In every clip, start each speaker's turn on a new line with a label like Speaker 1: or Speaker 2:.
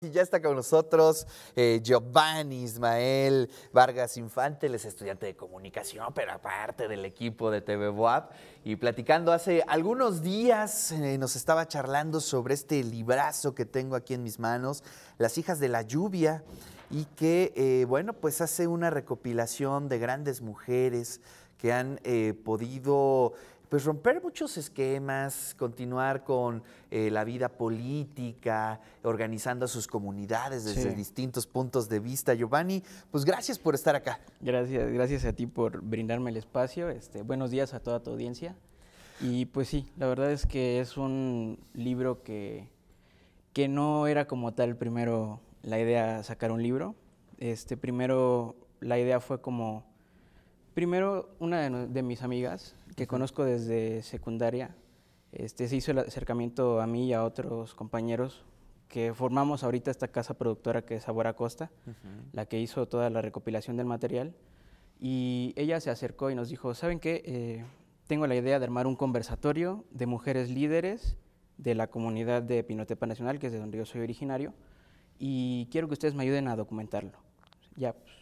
Speaker 1: Y ya está con nosotros eh, Giovanni Ismael Vargas Infante, él es estudiante de comunicación, pero aparte del equipo de TV Boab. Y platicando hace algunos días eh, nos estaba charlando sobre este librazo que tengo aquí en mis manos, Las hijas de la lluvia, y que, eh, bueno, pues hace una recopilación de grandes mujeres que han podido pues romper muchos esquemas, continuar con eh, la vida política, organizando a sus
Speaker 2: comunidades desde distintos puntos de vista. Giovanni, pues gracias por estar acá. Gracias, gracias a ti por brindarme el espacio. Este, buenos días a toda tu audiencia. Y pues sí, la verdad es que es un libro que, que no era como tal primero la idea sacar un libro. Este, primero la idea fue como Primero, una de, mis amigas, que conozco desde secundaria, este, se hizo el acercamiento a mí y a otros compañeros que formamos ahorita esta casa productora que es Sabor Costa, la que hizo toda la recopilación del material. Y ella se acercó y nos dijo, ¿saben qué? Eh, tengo la idea de armar un conversatorio de mujeres líderes de la comunidad de Pinotepa Nacional, que es de donde yo soy originario, y quiero que ustedes me ayuden a documentarlo. Ya pues,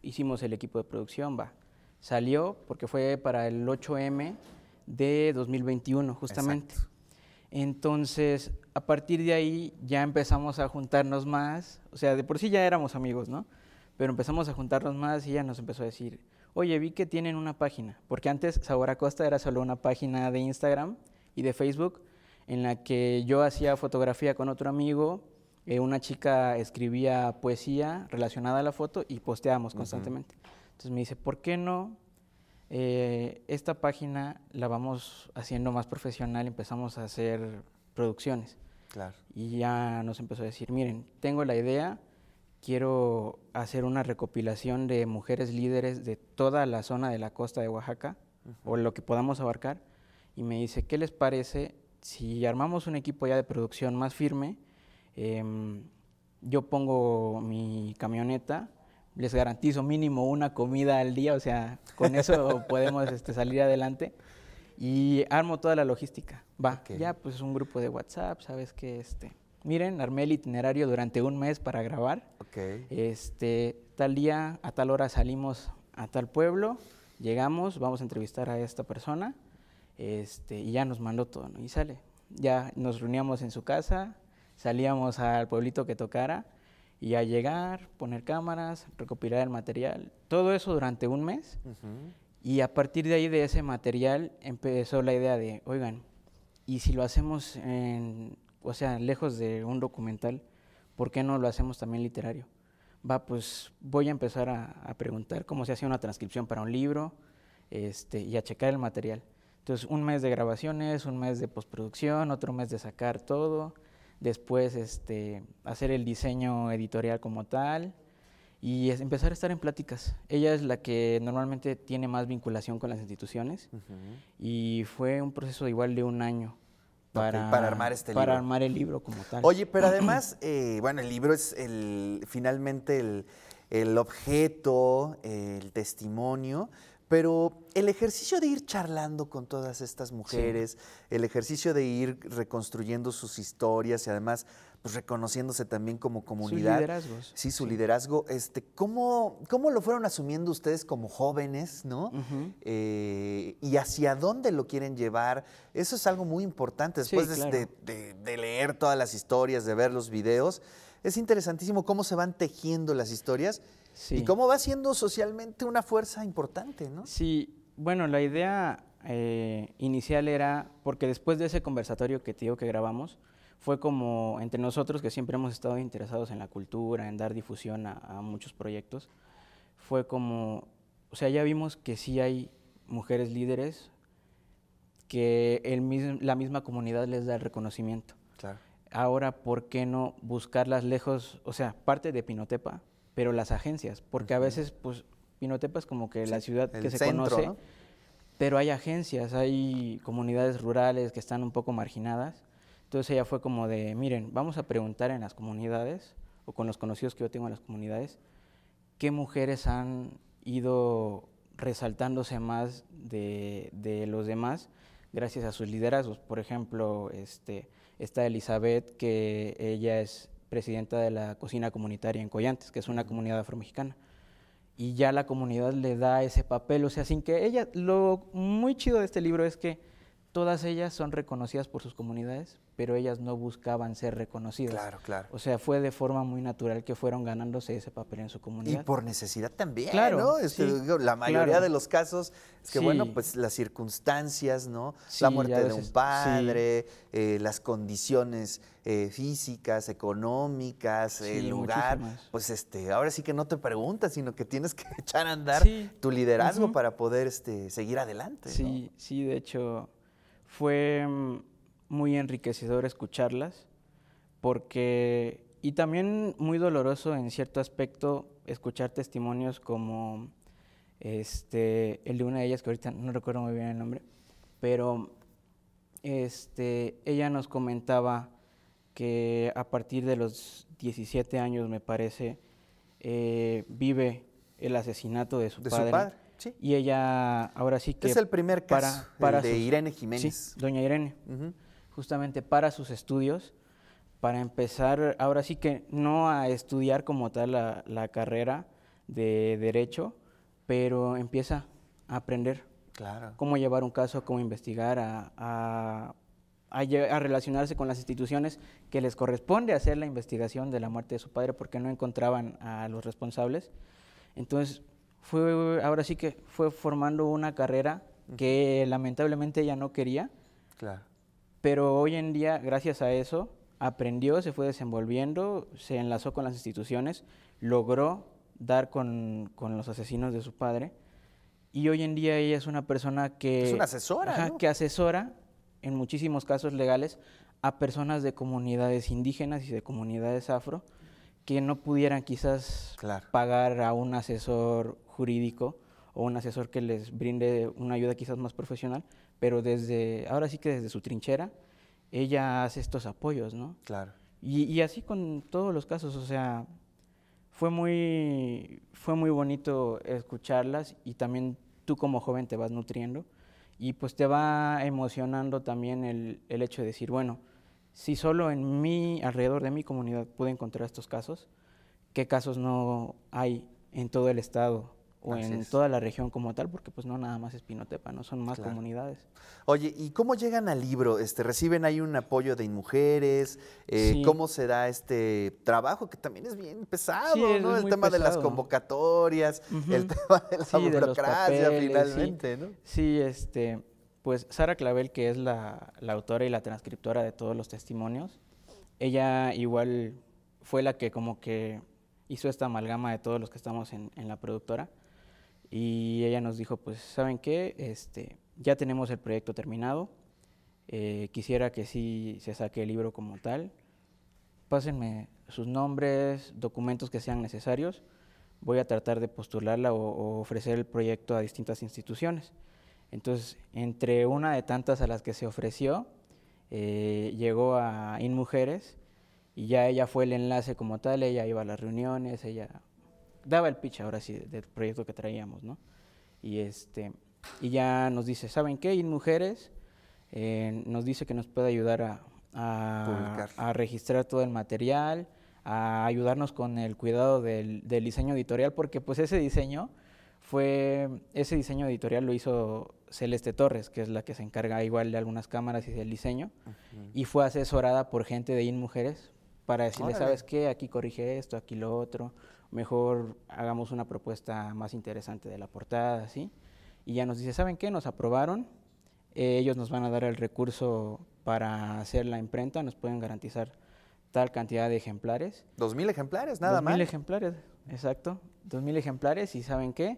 Speaker 2: hicimos el equipo de producción, va. Salió porque fue para el 8M de 2021, justamente. Entonces, a partir de ahí ya empezamos a juntarnos más, o sea, de por sí ya éramos amigos, ¿no? Pero empezamos a juntarnos más y ella nos empezó a decir, oye, vi que tienen una página, porque antes Sabor Costa era solo una página de Instagram y de Facebook en la que yo hacía fotografía con otro amigo, eh, una chica escribía poesía relacionada a la foto y posteábamos constantemente. Entonces me dice, ¿por qué no? Eh, esta página la vamos haciendo más profesional, empezamos a hacer producciones. Claro. Y ya nos empezó a decir, miren, tengo la idea, quiero hacer una recopilación de mujeres líderes de toda la zona de la costa de Oaxaca, o lo que podamos abarcar, y me dice, ¿qué les parece si armamos un equipo ya de producción más firme? Em, yo pongo mi camioneta, les garantizo mínimo una comida al día, o sea, con eso podemos este, salir adelante. Y armo toda la logística. Va, ya pues un grupo de WhatsApp, sabes que este. Miren, armé el itinerario durante un mes para grabar. Este, tal día, a tal hora salimos a tal pueblo, llegamos, vamos a entrevistar a esta persona, este, y ya nos mandó todo, ¿no? Y sale. Ya nos reuníamos en su casa, salíamos al pueblito que tocara, y a llegar, poner cámaras, recopilar el material, todo eso durante un mes. Y a partir de ahí, de ese material, empezó la idea de, oigan, ¿y si lo hacemos, o sea, lejos de un documental, por qué no lo hacemos también literario? Va, pues voy a empezar a, preguntar cómo se hace una transcripción para un libro este, y a checar el material. Entonces, un mes de grabaciones, un mes de postproducción, otro mes de sacar todo, después este, hacer el diseño editorial como tal y empezar a estar en pláticas. Ella es la que normalmente tiene más vinculación con las instituciones y fue un proceso igual de un año. Para, armar este para Para armar el libro como tal. Oye, pero además,
Speaker 1: eh, bueno, el libro es el, finalmente el, el objeto, el testimonio pero el ejercicio de ir charlando con todas estas mujeres, el ejercicio de ir reconstruyendo sus historias y además pues, reconociéndose también como comunidad. Su liderazgo. Sí, su liderazgo. Este, ¿cómo, lo fueron asumiendo ustedes como jóvenes, no? Eh, y hacia dónde lo quieren llevar. Eso es algo muy importante. Después de leer todas las historias, de ver los videos, es interesantísimo cómo se van tejiendo las historias y cómo va siendo socialmente una fuerza
Speaker 2: importante, ¿no? Sí, bueno, la idea eh, inicial era, porque después de ese conversatorio que te digo que grabamos, fue como entre nosotros que siempre hemos estado interesados en la cultura, en dar difusión a, muchos proyectos, fue como, o sea, ya vimos que sí hay mujeres líderes, que la misma comunidad les da el reconocimiento. Claro. Ahora, ¿por qué no buscarlas lejos? O sea, parte de Pinotepa pero las agencias, porque a veces, pues, Pinotepa es como que la ciudad que se conoce, pero hay agencias, hay comunidades rurales que están un poco marginadas. Entonces ella fue como de, miren, vamos a preguntar en las comunidades, o con los conocidos que yo tengo en las comunidades, qué mujeres han ido resaltándose más de, de los demás gracias a sus liderazgos. Por ejemplo, este, está Elizabeth, que ella es presidenta de la cocina comunitaria en Collantes, que es una comunidad afromexicana. Y ya la comunidad le da ese papel, o sea, sin que ella, lo muy chido de este libro es que todas ellas son reconocidas por sus comunidades, pero ellas no buscaban ser reconocidas. Claro, claro. O sea, fue de forma muy natural que fueron ganándose ese papel en su comunidad. Y por necesidad también, ¿no? Este, la mayoría de los casos es que, bueno, pues
Speaker 1: las circunstancias, ¿no? la muerte de un padre, eh, las condiciones eh, físicas, económicas, el lugar. Pues este, ahora sí que no te preguntas, sino que tienes que echar a andar tu liderazgo para poder este, seguir adelante. Sí,
Speaker 2: sí, de hecho fue mm, muy enriquecedor escucharlas porque y también muy doloroso en cierto aspecto escuchar testimonios como este el de una de ellas que ahorita no recuerdo muy bien el nombre, pero este ella nos comentaba que a partir de los 17 años me parece eh, vive el asesinato de su Su padre? Y ella ahora sí que... Es el primer caso para, de Irene Jiménez. doña Irene. Justamente para sus estudios, para empezar ahora sí que no a estudiar como tal la, carrera de derecho, pero empieza a aprender. Claro. Cómo llevar un caso, cómo investigar, a, a, relacionarse con las instituciones que les corresponde hacer la investigación de la muerte de su padre porque no encontraban a los responsables. Entonces, fue, ahora sí que fue formando una carrera que lamentablemente ella no quería. Claro. Pero hoy en día, gracias a eso, aprendió, se fue desenvolviendo, se enlazó con las instituciones, logró dar con, los asesinos de su padre. Y hoy en día ella es una persona que... Es una asesora. Que asesora en muchísimos casos legales a personas de comunidades indígenas y de comunidades afro que no pudieran quizás pagar a un asesor jurídico o un asesor que les brinde una ayuda quizás más profesional, pero desde, ahora sí que desde su trinchera, ella hace estos apoyos, ¿no? Claro. Y, y así con todos los casos, o sea, fue muy, fue muy bonito escucharlas y también tú como joven te vas nutriendo y pues te va emocionando también el, el hecho de decir, bueno, si solo en mi, alrededor de mi comunidad pude encontrar estos casos, ¿qué casos no hay en todo el estado o en toda la región como tal, porque pues no nada más es no son más comunidades.
Speaker 1: Oye, ¿y cómo llegan al libro? Este, ¿Reciben ahí un apoyo de mujeres? Eh, ¿Cómo se da este trabajo? Que también es bien pesado, ¿no? El tema de las convocatorias, el tema de la burocracia finalmente, ¿no?
Speaker 2: Sí, este, pues Sara Clavel, que es la, autora y la transcriptora de todos los testimonios, ella igual fue la que como que hizo esta amalgama de todos los que estamos en, la productora y ella nos dijo, pues, ¿saben qué? Este, ya tenemos el proyecto terminado, eh, quisiera que sí se saque el libro como tal, pásenme sus nombres, documentos que sean necesarios, voy a tratar de postularla o ofrecer el proyecto a distintas instituciones. Entonces, entre una de tantas a las que se ofreció, eh, llegó a INMUJERES y ya ella fue el enlace como tal, ella iba a las reuniones, ella daba el pitch ahora sí del proyecto que traíamos, ¿no? Y, este, y ya nos dice, ¿saben qué? INMUJERES eh, nos dice que nos puede ayudar a, a, a, registrar todo el material, a ayudarnos con el cuidado del, del diseño editorial, porque pues ese diseño fue ese diseño editorial lo hizo Celeste Torres, que es la que se encarga igual de algunas cámaras y del diseño, y fue asesorada por gente de INMujeres para decirle, ¿sabes qué? Aquí corrige esto, aquí lo otro, mejor hagamos una propuesta más interesante de la portada, ¿sí? Y ya nos dice, ¿saben qué? Nos aprobaron, eh, ellos nos van a dar el recurso para hacer la imprenta, nos pueden garantizar tal cantidad de ejemplares. ¿Dos mil ejemplares, nada más? Dos mil ejemplares, exacto. Dos mil ejemplares y ¿saben qué?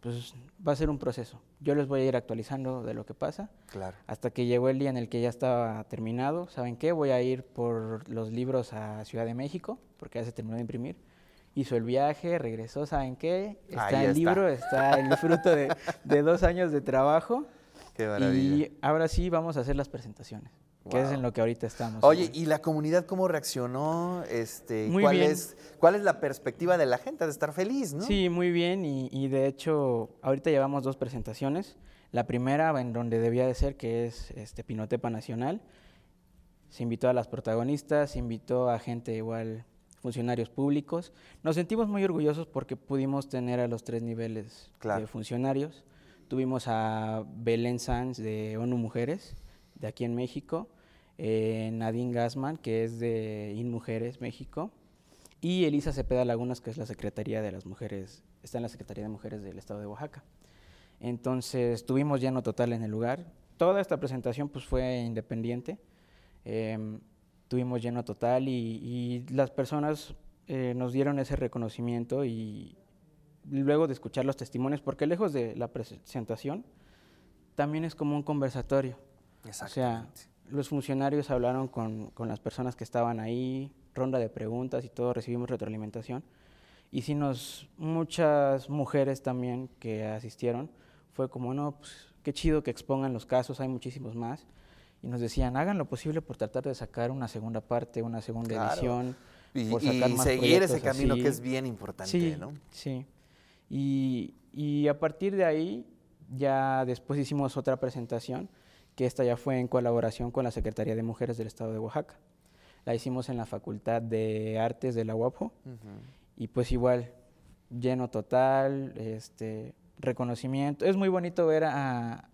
Speaker 2: pues va a ser un proceso. Yo les voy a ir actualizando de lo que pasa. Claro. Hasta que llegó el día en el que ya estaba terminado. ¿Saben qué? Voy a ir por los libros a Ciudad de México, porque ya se terminó de imprimir. Hizo el viaje, regresó, ¿saben qué? Está el libro, está el fruto de, de dos años de trabajo. Qué maravilla. Y ahora sí vamos a hacer las presentaciones que es en lo que ahorita estamos. Oye, ¿y la comunidad cómo reaccionó? Este, muy ¿cuál, Es,
Speaker 1: ¿Cuál es la perspectiva de la gente de estar feliz? ¿no? Sí,
Speaker 2: muy bien. Y, de hecho, ahorita llevamos dos presentaciones. La primera en donde debía de ser, que es este, Pinotepa Nacional. Se invitó a las protagonistas, se invitó a gente igual, funcionarios públicos. Nos sentimos muy orgullosos porque pudimos tener a los tres niveles de funcionarios. Tuvimos a Belén Sanz de ONU Mujeres, de aquí en México eh, Nadine Gassman, que es de InMujeres México, y Elisa Cepeda Lagunas, que es la Secretaría de las Mujeres, está en la Secretaría de Mujeres del Estado de Oaxaca. Entonces, tuvimos lleno total en el lugar. Toda esta presentación pues, fue independiente. Em, tuvimos lleno total y, las personas eh, nos dieron ese reconocimiento y luego de escuchar los testimonios, porque lejos de la presentación, también es como un conversatorio. O sea, los funcionarios hablaron con, las personas que estaban ahí, ronda de preguntas y todo, recibimos retroalimentación. Y si nos, muchas mujeres también que asistieron, fue como, no, pues qué chido que expongan los casos, hay muchísimos más. Y nos decían, hagan lo posible por tratar de sacar una segunda parte, una segunda edición. Y, seguir ese camino que es bien importante, sí, Sí. Y, y a partir de ahí, ya después hicimos otra presentación que esta ya fue en colaboración con la Secretaría de Mujeres del Estado de Oaxaca. La hicimos en la Facultad de Artes de la UAPO y pues igual, lleno total, este, reconocimiento. Es muy bonito ver a,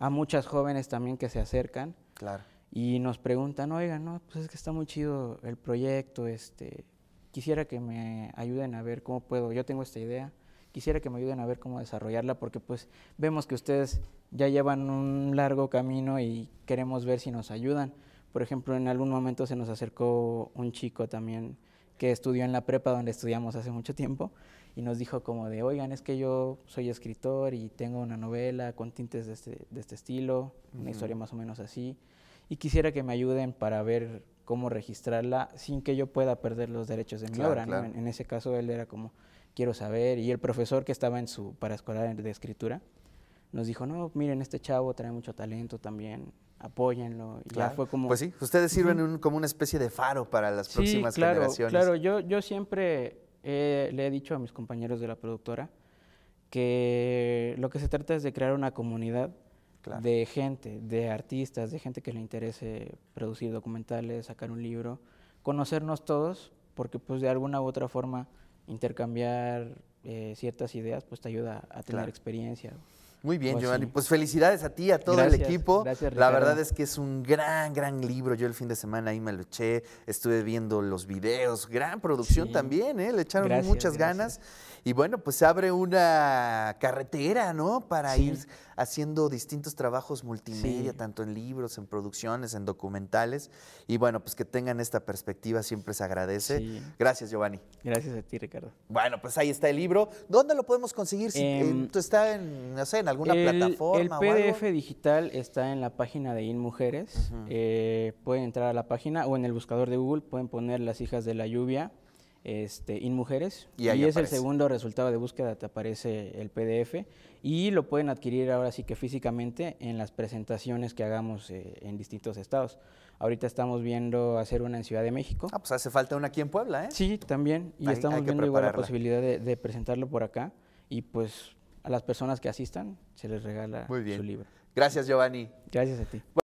Speaker 2: muchas jóvenes también que se acercan. Claro. Y nos preguntan, oigan, no, pues es que está muy chido el proyecto, este, quisiera que me ayuden a ver cómo puedo, yo tengo esta idea, quisiera que me ayuden a ver cómo desarrollarla porque pues vemos que ustedes ya llevan un largo camino y queremos ver si nos ayudan. Por ejemplo, en algún momento se nos acercó un chico también que estudió en la prepa donde estudiamos hace mucho tiempo y nos dijo como de, oigan, es que yo soy escritor y tengo una novela con tintes de este, este estilo, una historia más o menos así, y quisiera que me ayuden para ver cómo registrarla sin que yo pueda perder los derechos de mi obra. en, ese caso él era como, quiero saber. Y el profesor que estaba en su paraescolar de escritura nos dijo, no, miren, este chavo trae mucho talento también, apóyenlo. Y fue como... Pues sí, ustedes sirven
Speaker 1: como una especie de faro para las próximas claro, generaciones. Claro,
Speaker 2: yo, yo siempre le he dicho a mis compañeros de la productora que lo que se trata es de crear una comunidad de gente, de artistas, de gente que le interese producir documentales, sacar un libro, conocernos todos, porque pues de alguna u otra forma intercambiar eh, ciertas ideas, pues te ayuda a tener experiencia. Muy bien, Giovanni. Pues felicidades a ti, a todo el equipo. Gracias, La verdad es
Speaker 1: que es un gran, gran libro. Yo el fin de semana ahí me lo eché, estuve viendo los videos. Gran producción también, ¿eh? Le echaron muchas ganas. Y bueno, pues se abre una carretera, ¿no? Para ir haciendo distintos trabajos multimedia, tanto en libros, en producciones, en documentales. Y bueno, pues que tengan esta perspectiva siempre se agradece. Gracias, Giovanni.
Speaker 2: Gracias a ti, Ricardo.
Speaker 1: Bueno, pues ahí está el libro. ¿Dónde lo podemos conseguir? Si eh, em, está en, no sé, en alguna el, plataforma. El PDF
Speaker 2: digital está en la página de InMujeres. Eh, pueden entrar a la página o en el buscador de Google, pueden poner Las hijas de la lluvia este, in mujeres. Y, ahí es el segundo resultado de búsqueda, te aparece el PDF. Y lo pueden adquirir ahora sí que físicamente en las presentaciones que hagamos eh, en distintos estados. Ahorita estamos viendo hacer una en Ciudad de México. Ah, pues hace falta una aquí en Puebla, ¿eh? Sí, también. Y estamos viendo igual la posibilidad de, presentarlo por acá. Y pues a las personas que asistan se les regala su
Speaker 1: libro. Muy bien. Gracias, Giovanni.
Speaker 2: Gracias a ti.